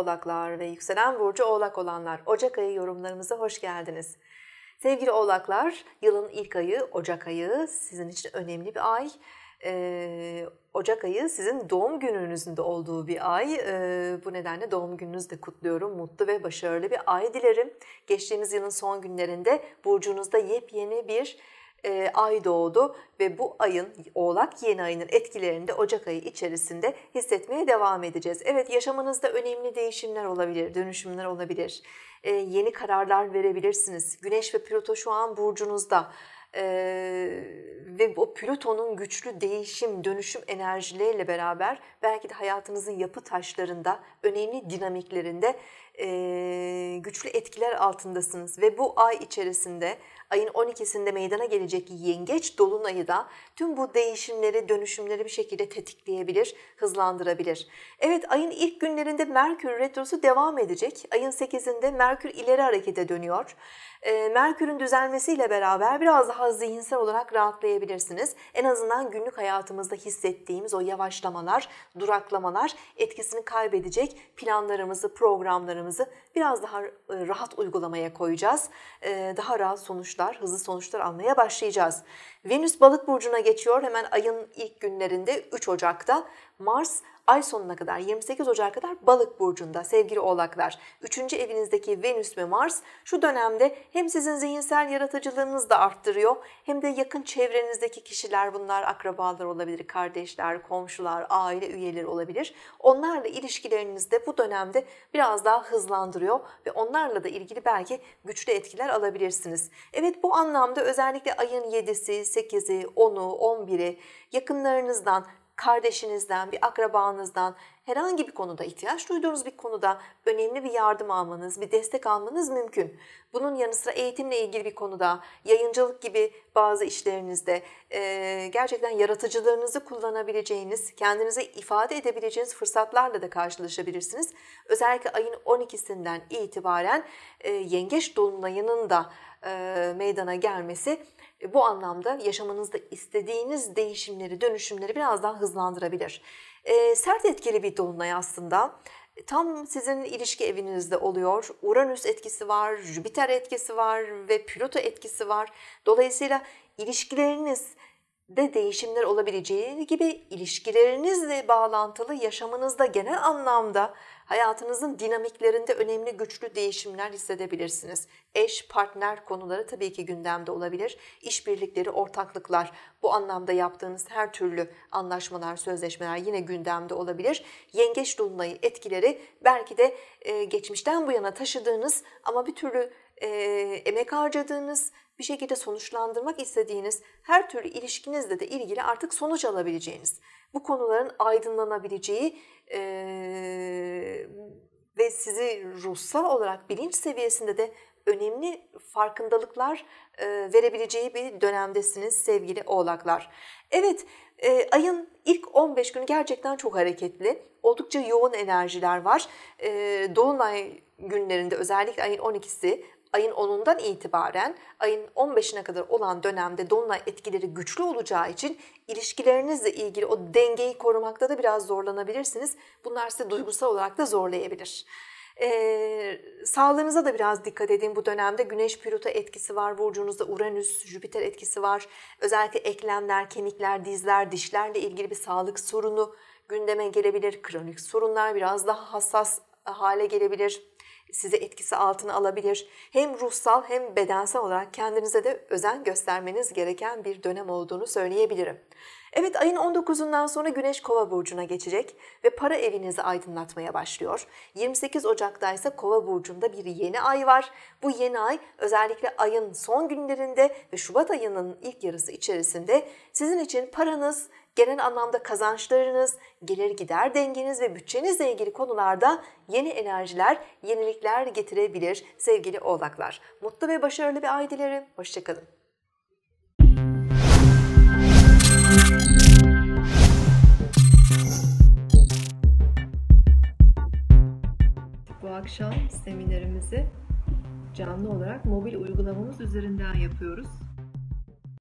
oğlaklar ve yükselen burcu oğlak olanlar Ocak ayı yorumlarımıza hoş geldiniz. Sevgili oğlaklar yılın ilk ayı Ocak ayı sizin için önemli bir ay. Ee, Ocak ayı sizin doğum gününüzün de olduğu bir ay. Ee, bu nedenle doğum gününüzü de kutluyorum. Mutlu ve başarılı bir ay dilerim. Geçtiğimiz yılın son günlerinde burcunuzda yepyeni bir e, ay doğdu ve bu ayın Oğlak yeni ayının etkilerini de Ocak ayı içerisinde hissetmeye devam edeceğiz. Evet yaşamınızda önemli değişimler olabilir, dönüşümler olabilir. E, yeni kararlar verebilirsiniz. Güneş ve Plüto şu an burcunuzda. Ee, ve o Plüton'un güçlü değişim, dönüşüm enerjileriyle beraber belki de hayatınızın yapı taşlarında, önemli dinamiklerinde e, güçlü etkiler altındasınız ve bu ay içerisinde ayın 12'sinde meydana gelecek yengeç dolunayı da tüm bu değişimleri, dönüşümleri bir şekilde tetikleyebilir, hızlandırabilir. Evet ayın ilk günlerinde Merkür retrosu devam edecek. Ayın 8'inde Merkür ileri harekete dönüyor. E, Merkür'ün düzelmesiyle beraber biraz daha zihinsel olarak rahatlayabilirsiniz. En azından günlük hayatımızda hissettiğimiz o yavaşlamalar, duraklamalar etkisini kaybedecek planlarımızı, programlarımızı planlarımızı biraz daha e, rahat uygulamaya koyacağız. E, daha rahat sonuçlar, hızlı sonuçlar almaya başlayacağız. Venüs balık burcuna geçiyor hemen ayın ilk günlerinde 3 Ocak'ta. Mars ay sonuna kadar 28 Ocak'a kadar balık burcunda sevgili oğlaklar. Üçüncü evinizdeki Venüs ve Mars şu dönemde hem sizin zihinsel yaratıcılığınızı da arttırıyor hem de yakın çevrenizdeki kişiler bunlar akrabalar olabilir, kardeşler, komşular, aile üyeleri olabilir. Onlarla ilişkilerinizi de bu dönemde biraz daha hızlandırıyor ve onlarla da ilgili belki güçlü etkiler alabilirsiniz. Evet bu anlamda özellikle ayın 7'si, 8'i, 10'u, 11'i yakınlarınızdan kardeşinizden, bir akrabanızdan herhangi bir konuda ihtiyaç duyduğunuz bir konuda önemli bir yardım almanız, bir destek almanız mümkün. Bunun yanı sıra eğitimle ilgili bir konuda, yayıncılık gibi bazı işlerinizde e, gerçekten yaratıcılığınızı kullanabileceğiniz, kendinize ifade edebileceğiniz fırsatlarla da karşılaşabilirsiniz. Özellikle ayın 12'sinden itibaren e, yengeç dolunayının da e, meydana gelmesi e, bu anlamda yaşamınızda istediğiniz değişimleri, dönüşümleri biraz daha hızlandırabilir. E, sert etkili bir dolunay aslında. E, tam sizin ilişki evinizde oluyor. Uranüs etkisi var, Jüpiter etkisi var ve Plüto etkisi var. Dolayısıyla ilişkileriniz, de değişimler olabileceği gibi ilişkilerinizle bağlantılı yaşamınızda genel anlamda hayatınızın dinamiklerinde önemli güçlü değişimler hissedebilirsiniz. Eş, partner konuları tabii ki gündemde olabilir. İşbirlikleri, ortaklıklar bu anlamda yaptığınız her türlü anlaşmalar, sözleşmeler yine gündemde olabilir. Yengeç dolunayı etkileri belki de e, geçmişten bu yana taşıdığınız ama bir türlü e, emek harcadığınız bir şekilde sonuçlandırmak istediğiniz her türlü ilişkinizle de ilgili artık sonuç alabileceğiniz, bu konuların aydınlanabileceği e, ve sizi ruhsal olarak bilinç seviyesinde de önemli farkındalıklar e, verebileceği bir dönemdesiniz sevgili oğlaklar. Evet e, ayın ilk 15 günü gerçekten çok hareketli. Oldukça yoğun enerjiler var. E, Dolunay günlerinde özellikle ayın 12'si, ayın 10'undan itibaren ayın 15'ine kadar olan dönemde dolunay etkileri güçlü olacağı için ilişkilerinizle ilgili o dengeyi korumakta da biraz zorlanabilirsiniz. Bunlar size duygusal olarak da zorlayabilir. Ee, sağlığınıza da biraz dikkat edin bu dönemde. Güneş Plüto etkisi var burcunuzda, Uranüs, Jüpiter etkisi var. Özellikle eklemler, kemikler, dizler, dişlerle ilgili bir sağlık sorunu gündeme gelebilir. Kronik sorunlar biraz daha hassas hale gelebilir sizi etkisi altına alabilir. Hem ruhsal hem bedensel olarak kendinize de özen göstermeniz gereken bir dönem olduğunu söyleyebilirim. Evet ayın 19'undan sonra Güneş Kova burcuna geçecek ve para evinizi aydınlatmaya başlıyor. 28 Ocak'ta ise Kova burcunda bir yeni ay var. Bu yeni ay özellikle ayın son günlerinde ve Şubat ayının ilk yarısı içerisinde sizin için paranız, genel anlamda kazançlarınız, gelir gider dengeniz ve bütçenizle ilgili konularda yeni enerjiler, yenilikler getirebilir sevgili oğlaklar. Mutlu ve başarılı bir ay dilerim. Hoşçakalın. akşam seminerimizi canlı olarak mobil uygulamamız üzerinden yapıyoruz.